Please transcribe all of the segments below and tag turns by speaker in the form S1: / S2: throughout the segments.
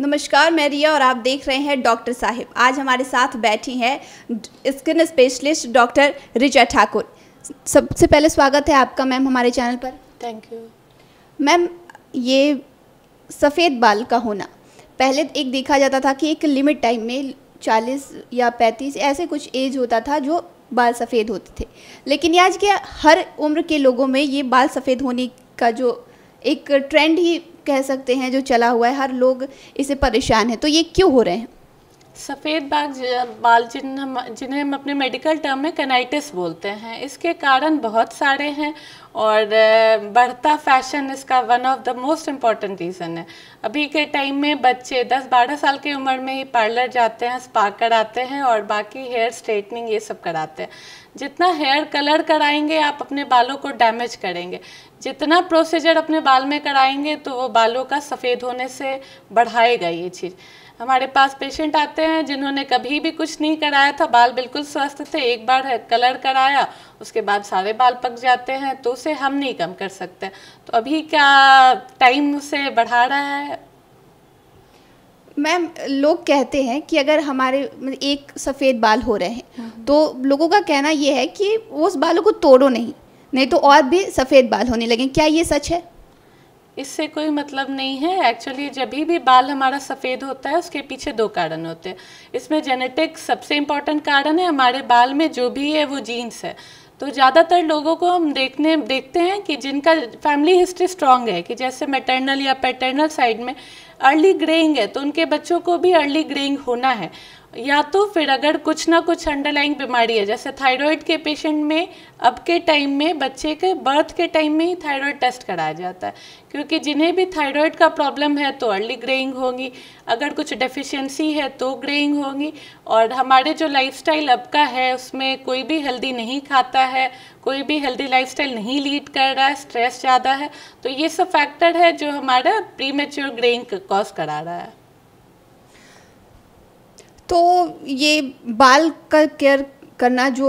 S1: नमस्कार मैं रिया और आप देख रहे हैं डॉक्टर साहिब आज हमारे साथ बैठी हैं skin specialist doctor Richa Thakur सबसे पहले स्वागत है आपका मैम हमारे चैनल पर थैंक यू मैम ये सफ़ेद बाल का होना पहले एक देखा जाता था कि एक लिमिट टाइम में चालीस या पैंतीस ऐसे कुछ एज होता था जो बाल सफ़ेद होते थे लेकिन आज के हर उम्र के लोगों में ये बाल सफ़ेद होने का जो एक ट्रेंड ही कह सकते हैं जो चला हुआ है हर लोग इसे परेशान है तो ये क्यों हो रहे हैं
S2: सफ़ेद बाग बाल जिन हम जिन्हें हम अपने मेडिकल टर्म में कनाइटिस बोलते हैं इसके कारण बहुत सारे हैं और बढ़ता फैशन इसका one of the most important reason है अभी के टाइम में बच्चे 10-12 साल की उम्र में ही पार्लर जाते हैं स्पा कराते हैं और बाकी हेयर स्ट्रेटनिंग ये सब कराते हैं जितना हेयर कलर कराएंगे आप अपने बालों को डैमेज करेंगे जितना प्रोसीजर अपने बाल में कराएंगे तो वो बालों का सफ़ेद होने से बढ़ाएगा ये चीज़ हमारे पास पेशेंट आते हैं जिन्होंने कभी भी कुछ नहीं कराया था बाल बिल्कुल स्वस्थ थे एक बार कलर कराया उसके बाद सारे बाल पक जाते हैं तो उसे हम नहीं कम कर सकते तो अभी क्या टाइम उसे बढ़ा रहा है
S1: मैम लोग कहते हैं कि अगर हमारे मतलब एक सफ़ेद बाल हो रहे हैं हाँ, हाँ। तो लोगों का कहना यह है कि उस बालों को तोड़ो नहीं नहीं तो और भी सफ़ेद बाल होने लगे क्या ये सच है
S2: इससे कोई मतलब नहीं है एक्चुअली जब भी बाल हमारा सफ़ेद होता है उसके पीछे दो कारण होते हैं इसमें जेनेटिक्स सबसे इम्पॉर्टेंट कारण है हमारे बाल में जो भी है वो जीन्स है तो ज़्यादातर लोगों को हम देखने देखते हैं कि जिनका फैमिली हिस्ट्री स्ट्रांग है कि जैसे मैटर्नल या पैटर्नल साइड में अर्ली ग्रेइंग है तो उनके बच्चों को भी अर्ली ग्रेइंग होना है या तो फिर अगर कुछ ना कुछ अंडरलाइंग बीमारी है जैसे थायराइड के पेशेंट में अब के टाइम में बच्चे के बर्थ के टाइम में ही थायराइड टेस्ट कराया जाता है क्योंकि जिन्हें भी थायराइड का प्रॉब्लम है तो अर्ली ग्रेइंग होगी अगर कुछ डेफिशिएंसी है तो ग्रेइंग होगी और हमारे जो लाइफस्टाइल अब का है उसमें कोई भी हेल्दी नहीं खाता है कोई भी हेल्दी लाइफस्टाइल नहीं लीड कर रहा है स्ट्रेस ज़्यादा है तो ये सब फैक्टर है जो हमारा प्री मेच्योर ग्रेइंग कॉज करा रहा है
S1: तो ये बाल का केयर करना जो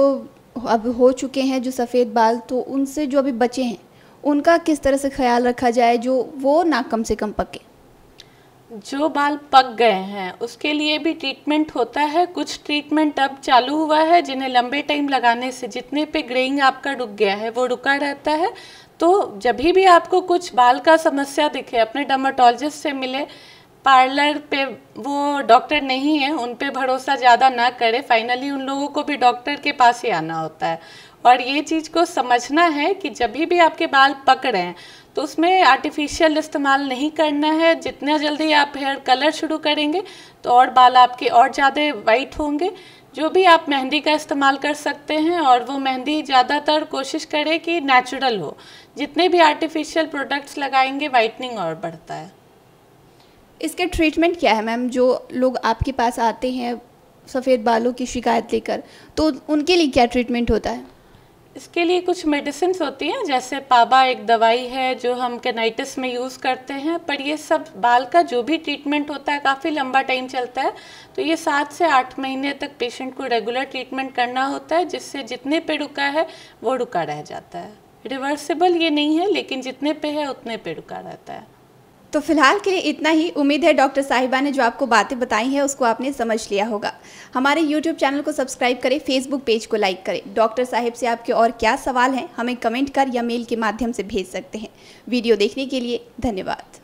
S1: अब हो चुके हैं जो सफ़ेद बाल तो उनसे जो अभी बचे हैं उनका किस तरह से ख्याल रखा जाए जो वो ना कम से कम पके
S2: जो बाल पक गए हैं उसके लिए भी ट्रीटमेंट होता है कुछ ट्रीटमेंट अब चालू हुआ है जिन्हें लंबे टाइम लगाने से जितने पे ग्रेइंग आपका रुक गया है वो रुका रहता है तो जब भी आपको कुछ बाल का समस्या दिखे अपने डर्माटोलॉजिस्ट से मिले पार्लर पे वो डॉक्टर नहीं है उन पे भरोसा ज़्यादा ना करे फाइनली उन लोगों को भी डॉक्टर के पास ही आना होता है और ये चीज़ को समझना है कि जब भी आपके बाल पक रहे हैं तो उसमें आर्टिफिशियल इस्तेमाल नहीं करना है जितना जल्दी आप हेयर कलर शुरू करेंगे तो और बाल आपके और ज़्यादा वाइट होंगे जो भी आप मेहंदी का इस्तेमाल कर सकते हैं और वो मेहंदी ज़्यादातर कोशिश करें कि नेचुरल हो जितने भी आर्टिफिशियल प्रोडक्ट्स लगाएंगे वाइटनिंग और बढ़ता है
S1: इसके ट्रीटमेंट क्या है मैम जो लोग आपके पास आते हैं सफ़ेद बालों की शिकायत लेकर तो उनके लिए क्या ट्रीटमेंट होता है
S2: इसके लिए कुछ मेडिसिन होती हैं जैसे पाबा एक दवाई है जो हम केनाइटिस में यूज़ करते हैं पर ये सब बाल का जो भी ट्रीटमेंट होता है काफ़ी लंबा टाइम चलता है तो ये सात से आठ महीने तक पेशेंट को रेगुलर ट्रीटमेंट करना होता है जिससे जितने पे रुका है वो रुका रह जाता है रिवर्सिबल ये नहीं है लेकिन जितने पे है उतने पे रुका रहता है
S1: तो फिलहाल के लिए इतना ही उम्मीद है डॉक्टर साहिबा ने जो आपको बातें बताई हैं उसको आपने समझ लिया होगा हमारे यूट्यूब चैनल को सब्सक्राइब करें फेसबुक पेज को लाइक करें डॉक्टर साहिब से आपके और क्या सवाल हैं हमें कमेंट कर या मेल के माध्यम से भेज सकते हैं वीडियो देखने के लिए धन्यवाद